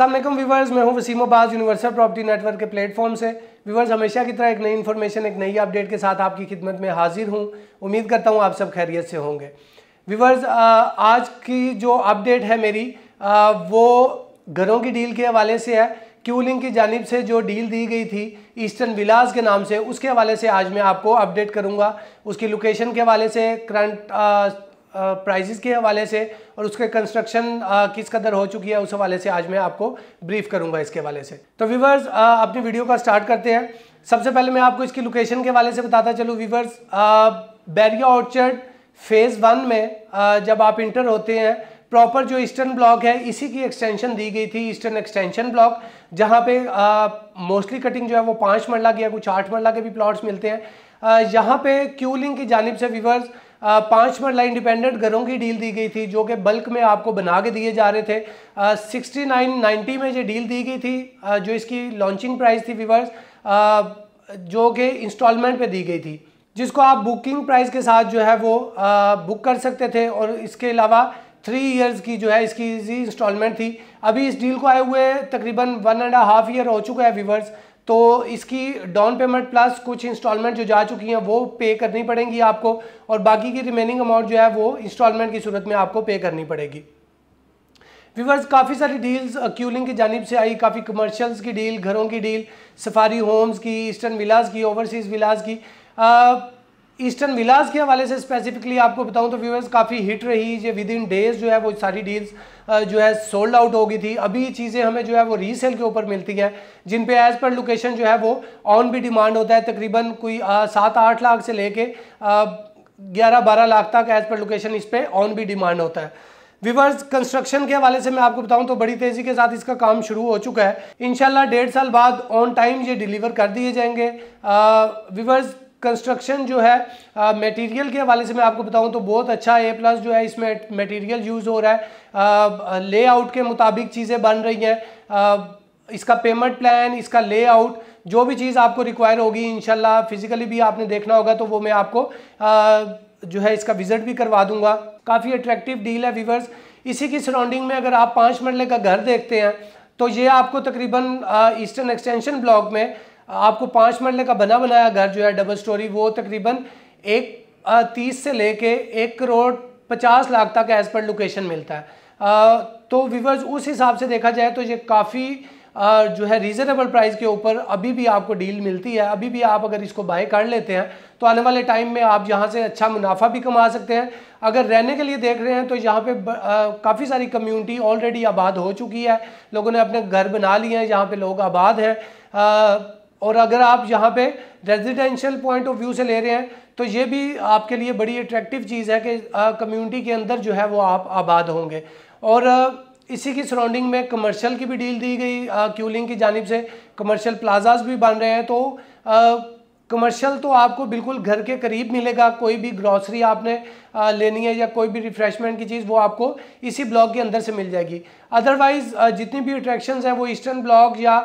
Aslam viewers मैं हूँ Waseem Abbas universal property network के प्लेटफॉर्म से वीवर्स हमेशा की तरह एक नई इन्फॉर्मेशन एक नई अपडेट के साथ आपकी खिदमत में हाजिर हूँ उम्मीद करता हूँ आप सब खैरियत से होंगे वीवर्स आज की जो अपडेट है मेरी आ, वो घरों की डील के हवाले से है क्यूलिंग की जानब से जो डील दी गई थी ईस्टर्न विलास के नाम से उसके हवाले से आज मैं आपको अपडेट करूँगा उसकी लोकेशन के हवाले से करंट प्राइजेस के हवाले से और उसके कंस्ट्रक्शन किस कदर हो चुकी है उस हवाले से आज मैं आपको ब्रीफ करूंगा इसके हवाले से तो व्यूवर्स अपनी वीडियो का स्टार्ट करते हैं सबसे पहले मैं आपको इसकी लोकेशन के हवाले से बताता चलूँ viewers Bahria orchard phase one में आ, जब आप इंटर होते हैं प्रॉपर जो ईस्टर्न ब्लॉक है इसी की एक्सटेंशन दी गई थी ईस्टर्न एक्सटेंशन ब्लॉक जहाँ पे मोस्टली कटिंग जो है वो पाँच मरला की या कुछ आठ मरला के भी प्लॉट्स मिलते हैं यहाँ पे क्यू की जानब से विवर्स पाँच मरला इंडिपेंडेंट घरों की डील दी गई थी जो कि बल्क में आपको बना के दिए जा रहे थे सिक्सटी नाइन नाइन्टी में ये डील दी गई थी आ, जो इसकी लॉन्चिंग प्राइस थी वीवर्स जो कि इंस्टॉलमेंट पे दी गई थी जिसको आप बुकिंग प्राइस के साथ जो है वो आ, बुक कर सकते थे और इसके अलावा थ्री इयर्स की जो है इसकी इंस्टॉलमेंट थी अभी इस डील को आए हुए तकरीबन वन एंड हाफ ईयर हो चुका है वीवर्स तो इसकी डाउन पेमेंट प्लस कुछ इंस्टॉलमेंट जो जा चुकी हैं वो पे करनी पड़ेंगी आपको और बाकी की रिमेनिंग अमाउंट जो है वो इंस्टॉलमेंट की सूरत में आपको पे करनी पड़ेगी व्यूवर्स काफ़ी सारी डील्स क्यूलिंग की जानब से आई काफ़ी कमर्शियल्स की डील घरों की डील सफारी होम्स की ईस्टर्न विलाज की ओवरसीज़ विलाज की आ, ईस्टर्न विलास के हवाले से स्पेसिफिकली आपको बताऊं तो व्यूअर्स काफ़ी हिट रही ये विद इन डेज जो है वो सारी डील्स जो है सोल्ड आउट हो गई थी अभी चीज़ें हमें जो है वो रीसेल के ऊपर मिलती हैं जिन पे एज़ पर लोकेशन जो है वो ऑन भी डिमांड होता है तकरीबन कोई सात आठ लाख से लेके ग्यारह बारह लाख तक एज़ पर लोकेशन इस पर ऑन भी डिमांड होता है विवर्स कंस्ट्रक्शन के हवाले से मैं आपको बताऊं तो बड़ी तेज़ी के साथ इसका काम शुरू हो चुका है इनशाला डेढ़ साल बाद ऑन टाइम ये डिलीवर कर दिए जाएंगे विवर्स कंस्ट्रक्शन जो है मटेरियल के हवाले से मैं आपको बताऊं तो बहुत अच्छा ए प्लस जो है इसमें मटेरियल यूज़ हो रहा है लेआउट के मुताबिक चीज़ें बन रही हैं इसका पेमेंट प्लान इसका लेआउट जो भी चीज़ आपको रिक्वायर होगी इनशाला फिजिकली भी आपने देखना होगा तो वो मैं आपको आ, जो है इसका विजिट भी करवा दूंगा काफ़ी अट्रैक्टिव डील है वीवर्स इसी की सराउंडिंग में अगर आप पाँच मरले का घर देखते हैं तो ये आपको तकरीबन ईस्टर्न एक्सटेंशन ब्लॉक में आपको पाँच मरले का बना बनाया घर जो है डबल स्टोरी वो तकरीबन एक तीस से लेके एक करोड़ पचास लाख तक एज पर लोकेशन मिलता है आ, तो व्यूवर्स उस हिसाब से देखा जाए तो ये काफ़ी जो है रीज़नेबल प्राइस के ऊपर अभी भी आपको डील मिलती है अभी भी आप अगर इसको बाय कर लेते हैं तो आने वाले टाइम में आप यहाँ से अच्छा मुनाफा भी कमा सकते हैं अगर रहने के लिए देख रहे हैं तो यहाँ पे काफ़ी सारी कम्युनिटी ऑलरेडी आबाद हो चुकी है लोगों ने अपने घर बना लिए हैं यहाँ पे लोग आबाद हैं और अगर आप यहाँ पे रेजिडेंशियल पॉइंट ऑफ व्यू से ले रहे हैं तो ये भी आपके लिए बड़ी अट्रैक्टिव चीज़ है कि कम्युनिटी के अंदर जो है वो आप आबाद होंगे और आ, इसी की सराउंडिंग में कमर्शियल की भी डील दी गई क्यूलिंग की जानब से कमर्शियल प्लाजाज भी बन रहे हैं तो कमर्शियल तो आपको बिल्कुल घर के करीब मिलेगा कोई भी ग्रॉसरी आपने लेनी है या कोई भी रिफ्रेशमेंट की चीज़ वो आपको इसी ब्लॉक के अंदर से मिल जाएगी अदरवाइज जितनी भी अट्रैक्शंस हैं वो ईस्टर्न ब्लॉक या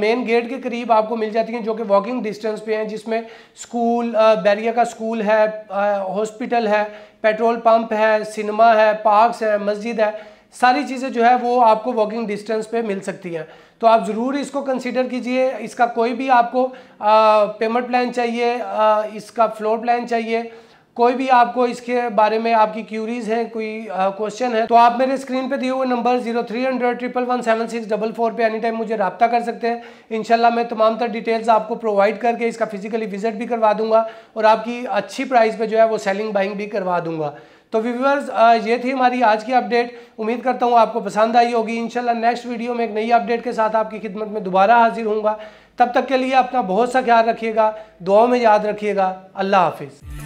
मेन गेट के करीब आपको मिल जाती हैं जो कि वॉकिंग डिस्टेंस पे हैं जिसमें स्कूल बैरिया का स्कूल है हॉस्पिटल है पेट्रोल पम्प है सिनेमा है पार्कस है मस्जिद है सारी चीज़ें जो है वो आपको वॉकिंग डिस्टेंस पे मिल सकती हैं तो आप ज़रूर इसको कंसिडर कीजिए इसका कोई भी आपको पेमेंट प्लान चाहिए आ, इसका फ्लोर प्लान चाहिए कोई भी आपको इसके बारे में आपकी क्यूरीज हैं कोई क्वेश्चन है तो आप मेरे स्क्रीन पे दिए हुए number zero three hundred triple one seven six double four पर एनी टाइम मुझे रबता कर सकते हैं इनशाला मैं तमाम तर डिटेल्स आपको प्रोवाइड करके इसका फिजिकली विजिट भी करवा दूंगा और आपकी अच्छी प्राइस पे जो है वो सेलिंग बाइंग भी करवा दूंगा तो व्यूवर्स ये थी हमारी आज की अपडेट उम्मीद करता हूँ आपको पसंद आई होगी इनशाला नेक्स्ट वीडियो में एक नई अपडेट के साथ आपकी खिदमत में दोबारा हाजिर हूँ तब तक के लिए अपना बहुत सा ख्याल रखिएगा दुआओं में याद रखिएगा अल्लाह हाफिज़